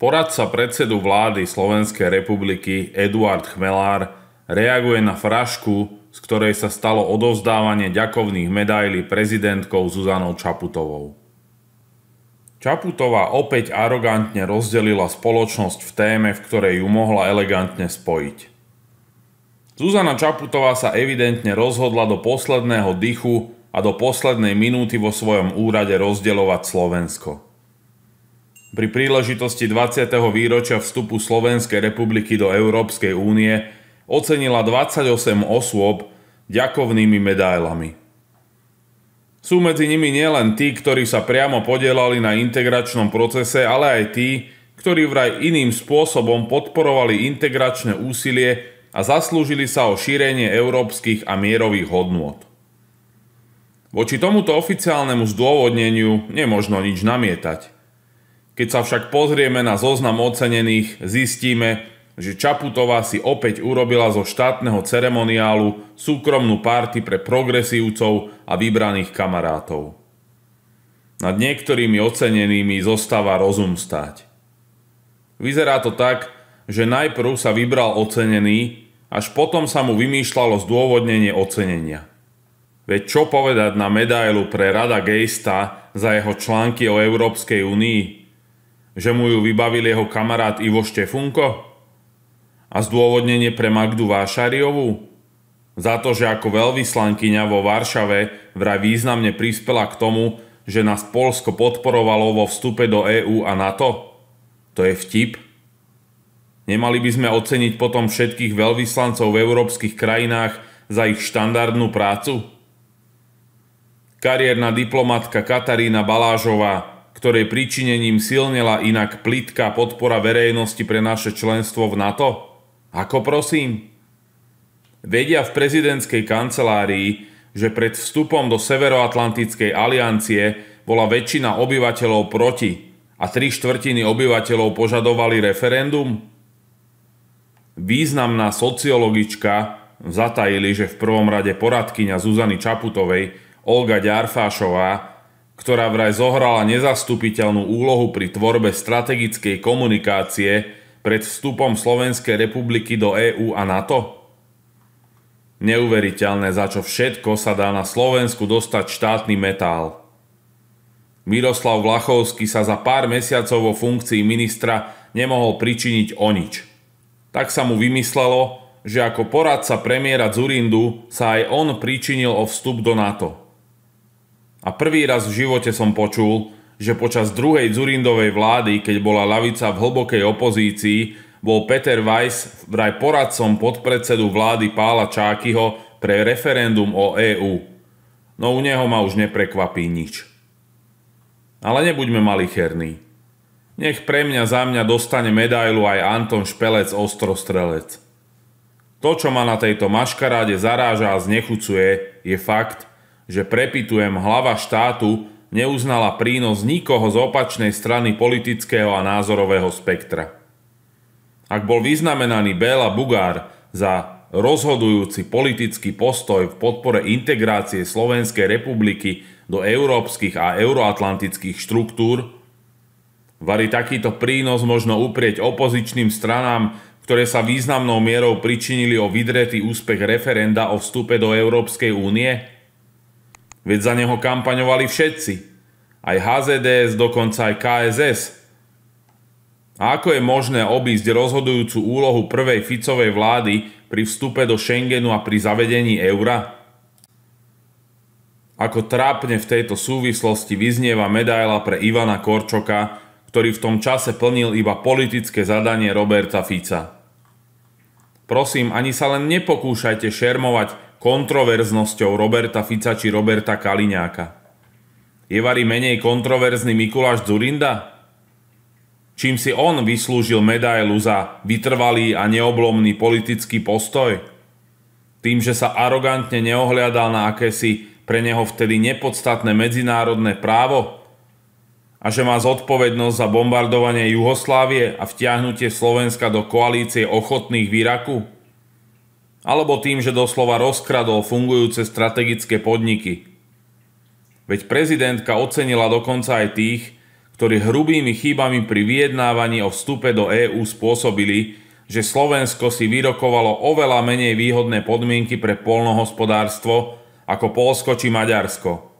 Poradca predsedu vlády Slovenskej republiky Eduard Chmelár reaguje na frašku, z ktorej sa stalo odovzdávanie ďakovných medailí prezidentkou Zuzanou Čaputovou. Čaputová opäť arogantne rozdelila spoločnosť v téme, v ktorej ju mohla elegantne spojiť. Zuzana Čaputová sa evidentne rozhodla do posledného dychu a do poslednej minúty vo svojom úrade rozdielovať Slovensko pri príležitosti 20. výročia vstupu Slovenskej republiky do Európskej únie ocenila 28 osôb ďakovnými medailami. Sú medzi nimi nielen tí, ktorí sa priamo podielali na integračnom procese, ale aj tí, ktorí vraj iným spôsobom podporovali integračné úsilie a zaslúžili sa o šírenie európskych a mierových hodnôt. Voči tomuto oficiálnemu zdôvodneniu nemožno nič namietať – keď sa však pozrieme na zoznam ocenených, zistíme, že Čaputová si opäť urobila zo štátneho ceremoniálu súkromnú párty pre progresívcov a vybraných kamarátov. Nad niektorými ocenenými zostáva rozum stať. Vyzerá to tak, že najprv sa vybral ocenený, až potom sa mu vymýšľalo zdôvodnenie ocenenia. Veď čo povedať na medailu pre Rada Gejsta za jeho články o Európskej únii? že mu ju vybavil jeho kamarát Ivo Štefunko? A zdôvodnenie pre Magdu Vášariovú? Za to, že ako veľvyslankyňa vo Varšave vraj významne prispela k tomu, že nás Polsko podporovalo vo vstupe do EÚ a NATO? To je vtip. Nemali by sme oceniť potom všetkých veľvyslancov v európskych krajinách za ich štandardnú prácu? Kariérna diplomatka Katarína Balážová ktorej príčinením silnela inak plitká podpora verejnosti pre naše členstvo v NATO? Ako prosím? Vedia v prezidentskej kancelárii, že pred vstupom do Severoatlantickej aliancie bola väčšina obyvateľov proti a tri štvrtiny obyvateľov požadovali referendum? Významná sociologička zatajili, že v prvom rade poradkyňa Zuzany Čaputovej Olga Ďarfášová ktorá vraj zohrala nezastupiteľnú úlohu pri tvorbe strategickej komunikácie pred vstupom Slovenskej republiky do EÚ a NATO? Neuveriteľné, za čo všetko sa dá na Slovensku dostať štátny metál. Miroslav Vlachovský sa za pár mesiacov vo funkcii ministra nemohol pričiniť o nič. Tak sa mu vymyslelo, že ako poradca premiéra Zurindu sa aj on pričinil o vstup do NATO. A prvý raz v živote som počul, že počas druhej Zurindovej vlády, keď bola lavica v hlbokej opozícii, bol Peter Weiss vraj poradcom podpredsedu vlády Pála Čákyho pre referendum o EÚ. No u neho ma už neprekvapí nič. Ale nebuďme malicherní. Nech pre mňa za mňa dostane medailu aj Anton Špelec Ostrostrelec. To, čo ma na tejto maškaráde zaráža a znechucuje, je fakt, že prepitujem hlava štátu neuznala prínos nikoho z opačnej strany politického a názorového spektra. Ak bol vyznamenaný Béla Bugár za rozhodujúci politický postoj v podpore integrácie Slovenskej republiky do európskych a euroatlantických štruktúr, varí takýto prínos možno uprieť opozičným stranám, ktoré sa významnou mierou pričinili o vydretý úspech referenda o vstupe do Európskej únie – Veď za neho kampaňovali všetci. Aj HZDS, dokonca aj KSS. A ako je možné obísť rozhodujúcu úlohu prvej Ficovej vlády pri vstupe do Schengenu a pri zavedení eura? Ako trápne v tejto súvislosti vyznieva medaila pre Ivana Korčoka, ktorý v tom čase plnil iba politické zadanie Roberta Fica. Prosím, ani sa len nepokúšajte šermovať kontroverznosťou Roberta Fica či Roberta Kaliňáka. Je vari menej kontroverzný Mikuláš Zurinda? Čím si on vyslúžil medailu za vytrvalý a neoblomný politický postoj? Tým, že sa arogantne neohliadal na akési pre neho vtedy nepodstatné medzinárodné právo a že má zodpovednosť za bombardovanie Juhoslávie a vtiahnutie Slovenska do koalície ochotných výraku? alebo tým, že doslova rozkradol fungujúce strategické podniky. Veď prezidentka ocenila dokonca aj tých, ktorí hrubými chýbami pri vyjednávaní o vstupe do EÚ spôsobili, že Slovensko si vyrokovalo oveľa menej výhodné podmienky pre polnohospodárstvo ako Polsko či Maďarsko.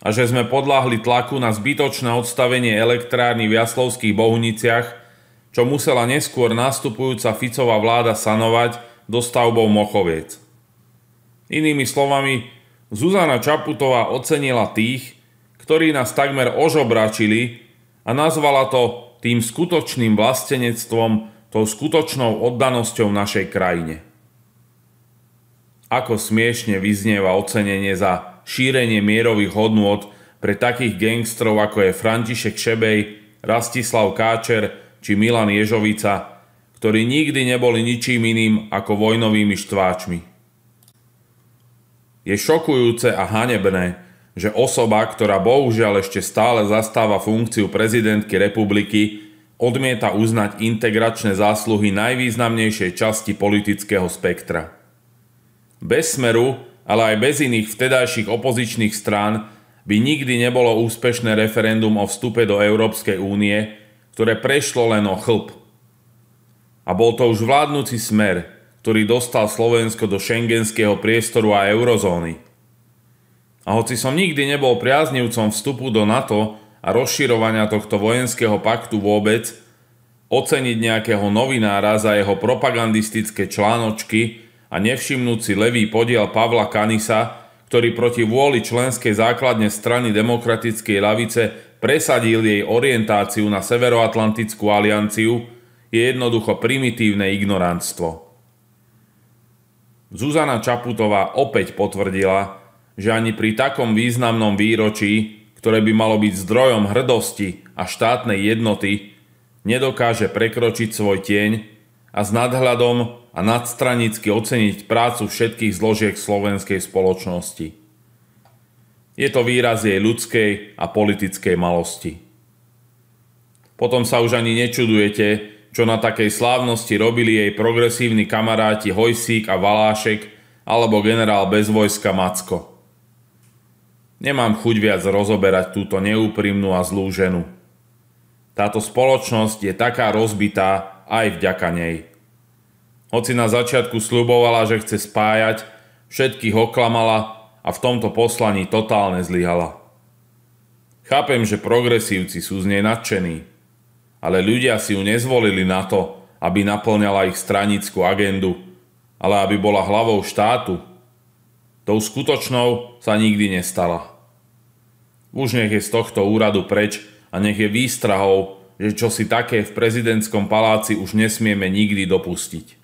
A že sme podľahli tlaku na zbytočné odstavenie elektrárny v Jaslovských Bohuniciach, čo musela neskôr nastupujúca Ficová vláda sanovať dostavbou Mochoviec. Inými slovami, Zuzana Čaputová ocenila tých, ktorí nás takmer ožobračili a nazvala to tým skutočným vlastenectvom, tou skutočnou oddanosťou našej krajine. Ako smiešne vyznieva ocenenie za šírenie mierových hodnôt pre takých gangstrov ako je František Šebej, Rastislav Káčer či Milan Ježovica, ktorí nikdy neboli ničím iným ako vojnovými štváčmi. Je šokujúce a hanebné, že osoba, ktorá bohužiaľ ešte stále zastáva funkciu prezidentky republiky, odmieta uznať integračné zásluhy najvýznamnejšej časti politického spektra. Bez smeru, ale aj bez iných vtedajších opozičných strán by nikdy nebolo úspešné referendum o vstupe do Európskej únie, ktoré prešlo len o chlb. A bol to už vládnúci smer, ktorý dostal Slovensko do šengenského priestoru a eurozóny. A hoci som nikdy nebol priaznivcom vstupu do NATO a rozširovania tohto vojenského paktu vôbec, oceniť nejakého novinára za jeho propagandistické článočky a nevšimnúci levý podiel Pavla Kanisa, ktorý proti vôli členskej základne strany demokratickej lavice presadil jej orientáciu na Severoatlantickú alianciu, je jednoducho primitívne ignoranctvo. Zuzana Čaputová opäť potvrdila, že ani pri takom významnom výročí, ktoré by malo byť zdrojom hrdosti a štátnej jednoty, nedokáže prekročiť svoj tieň a s nadhľadom a nadstranicky oceniť prácu všetkých zložiek slovenskej spoločnosti. Je to výraz jej ľudskej a politickej malosti. Potom sa už ani nečudujete, čo na takej slávnosti robili jej progresívni kamaráti Hojsík a Valášek alebo generál bez vojska Macko. Nemám chuť viac rozoberať túto neúprimnú a zlú ženu. Táto spoločnosť je taká rozbitá aj vďaka nej. Hoci na začiatku slubovala, že chce spájať, všetkých oklamala a v tomto poslaní totálne zlyhala. Chápem, že progresívci sú z nej nadšení, ale ľudia si ju nezvolili na to, aby naplňala ich stranickú agendu, ale aby bola hlavou štátu. Tou skutočnou sa nikdy nestala. Už nech je z tohto úradu preč a nech je výstrahou, že čo si také v prezidentskom paláci už nesmieme nikdy dopustiť.